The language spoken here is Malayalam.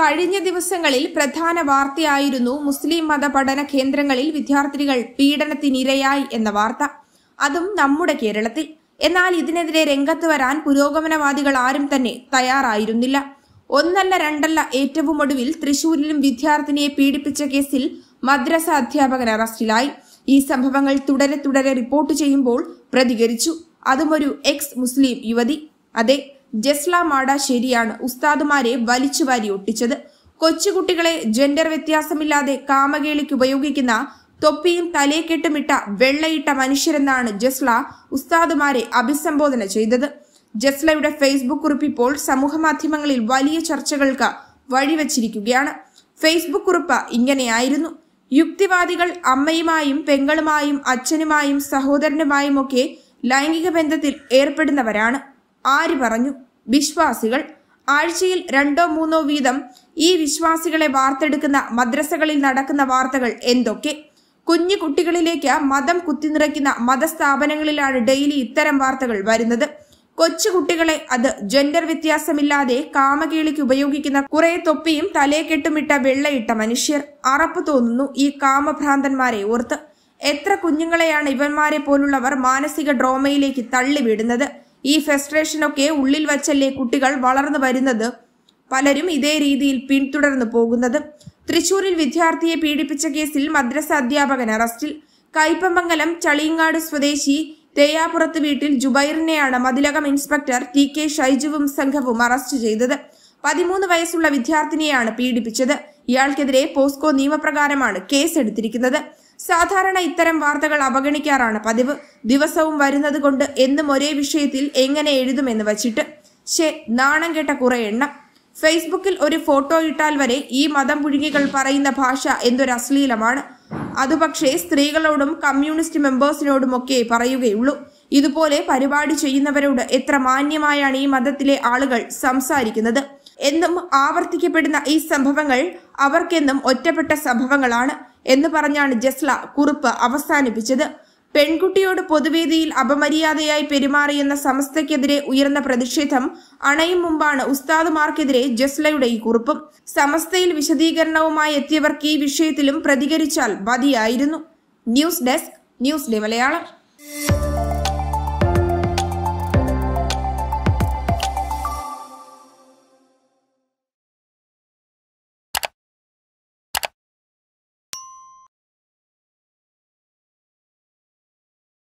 കഴിഞ്ഞ ദിവസങ്ങളിൽ പ്രധാന വാർത്തയായിരുന്നു മുസ്ലിം മത പഠന കേന്ദ്രങ്ങളിൽ വിദ്യാർത്ഥികൾ പീഡനത്തിനിരയായി എന്ന വാർത്ത അതും നമ്മുടെ കേരളത്തിൽ എന്നാൽ ഇതിനെതിരെ രംഗത്ത് വരാൻ പുരോഗമനവാദികൾ ആരും തന്നെ തയ്യാറായിരുന്നില്ല ഒന്നല്ല രണ്ടല്ല ഏറ്റവും ഒടുവിൽ തൃശൂരിലും വിദ്യാർത്ഥിനിയെ പീഡിപ്പിച്ച കേസിൽ മദ്രസ അധ്യാപകൻ അറസ്റ്റിലായി ഈ സംഭവങ്ങൾ തുടരെ തുടരെ റിപ്പോർട്ട് ചെയ്യുമ്പോൾ പ്രതികരിച്ചു അതുമൊരു എക്സ് മുസ്ലിം യുവതി അതെ ജസ്ല മാഡ ശരിയാണ് ഉസ്താദുമാരെ വാരി ഒട്ടിച്ചത് കൊച്ചുകുട്ടികളെ ജെൻഡർ വ്യത്യാസമില്ലാതെ കാമകേളിക്ക് ഉപയോഗിക്കുന്ന തൊപ്പിയും തലയെക്കെട്ടുമിട്ട വെള്ളയിട്ട മനുഷ്യരെന്നാണ് ജസ്ല ഉസ്താദുമാരെ അഭിസംബോധന ചെയ്തത് ജസ്ലയുടെ ഫേസ്ബുക്ക് കുറിപ്പിപ്പോൾ സമൂഹമാധ്യമങ്ങളിൽ വലിയ ചർച്ചകൾക്ക് വഴിവെച്ചിരിക്കുകയാണ് ഫേസ്ബുക്ക് കുറിപ്പ് ഇങ്ങനെയായിരുന്നു യുക്തിവാദികൾ അമ്മയുമായും പെങ്ങളുമായും അച്ഛനുമായും സഹോദരനുമായും ഒക്കെ ലൈംഗിക ബന്ധത്തിൽ ഏർപ്പെടുന്നവരാണ് ആര് പറഞ്ഞു വിശ്വാസികൾ ആഴ്ചയിൽ രണ്ടോ മൂന്നോ വീതം ഈ വിശ്വാസികളെ വാർത്തെടുക്കുന്ന മദ്രസകളിൽ നടക്കുന്ന വാർത്തകൾ എന്തൊക്കെ കുഞ്ഞു കുട്ടികളിലേക്ക് മതം കുത്തിനിറയ്ക്കുന്ന മതസ്ഥാപനങ്ങളിലാണ് ഡെയിലി ഇത്തരം വാർത്തകൾ വരുന്നത് കൊച്ചു കുട്ടികളെ അത് ജെൻഡർ വ്യത്യാസമില്ലാതെ കാമകേളിക്ക് ഉപയോഗിക്കുന്ന കുറെ തൊപ്പിയും കെട്ടുമിട്ട വെള്ളയിട്ട മനുഷ്യർ അറപ്പ് തോന്നുന്നു ഈ കാമഭ്രാന്തന്മാരെ ഓർത്ത് എത്ര കുഞ്ഞുങ്ങളെയാണ് ഇവന്മാരെ പോലുള്ളവർ മാനസിക ഡ്രോമയിലേക്ക് തള്ളിവിടുന്നത് ഈ ഫ്രസ്ട്രേഷനൊക്കെ ഉള്ളിൽ വച്ചല്ലേ കുട്ടികൾ വളർന്നു വരുന്നത് പലരും ഇതേ രീതിയിൽ പിന്തുടർന്നു പോകുന്നത് തൃശൂരിൽ വിദ്യാർത്ഥിയെ പീഡിപ്പിച്ച കേസിൽ മദ്രസ അധ്യാപകൻ അറസ്റ്റിൽ കൈപ്പമംഗലം ചളിയങ്ങാട് സ്വദേശി തേയാപുറത്ത് വീട്ടിൽ ജുബൈറിനെയാണ് മതിലകം ഇൻസ്പെക്ടർ ടി കെ ഷൈജുവും സംഘവും അറസ്റ്റ് ചെയ്തത് പതിമൂന്ന് വയസ്സുള്ള വിദ്യാർത്ഥിനിയാണ് പീഡിപ്പിച്ചത് ഇയാൾക്കെതിരെ പോസ്കോ നിയമപ്രകാരമാണ് കേസെടുത്തിരിക്കുന്നത് സാധാരണ ഇത്തരം വാർത്തകൾ അവഗണിക്കാറാണ് പതിവ് ദിവസവും വരുന്നത് കൊണ്ട് എന്നും ഒരേ വിഷയത്തിൽ എങ്ങനെ എഴുതുമെന്ന് വച്ചിട്ട് ശേ നാണം കേട്ട കുറെ എണ്ണം ഫേസ്ബുക്കിൽ ഒരു ഫോട്ടോ ഇട്ടാൽ വരെ ഈ മതം പുഴുങ്ങികൾ പറയുന്ന ഭാഷ എന്തൊരു അശ്ലീലമാണ് അതുപക്ഷേ സ്ത്രീകളോടും കമ്മ്യൂണിസ്റ്റ് ഒക്കെ പറയുകയുള്ളൂ ഇതുപോലെ പരിപാടി ചെയ്യുന്നവരോട് എത്ര മാന്യമായാണ് ഈ മതത്തിലെ ആളുകൾ സംസാരിക്കുന്നത് എന്നും ആവർത്തിക്കപ്പെടുന്ന ഈ സംഭവങ്ങൾ അവർക്കെന്നും ഒറ്റപ്പെട്ട സംഭവങ്ങളാണ് എന്ന് പറഞ്ഞാണ് ജസ്ല കുറിപ്പ് അവസാനിപ്പിച്ചത് പെൺകുട്ടിയോട് പൊതുവേദിയിൽ അപമര്യാദയായി പെരുമാറിയെന്ന സമസ്തയ്ക്കെതിരെ ഉയർന്ന പ്രതിഷേധം അണയും മുമ്പാണ് ഉസ്താദുമാർക്കെതിരെ ജസ്ലയുടെ ഈ കുറിപ്പും സമസ്തയിൽ വിശദീകരണവുമായി എത്തിയവർക്ക് ഈ വിഷയത്തിലും പ്രതികരിച്ചാൽ മതിയായിരുന്നു news desk news day Malayalam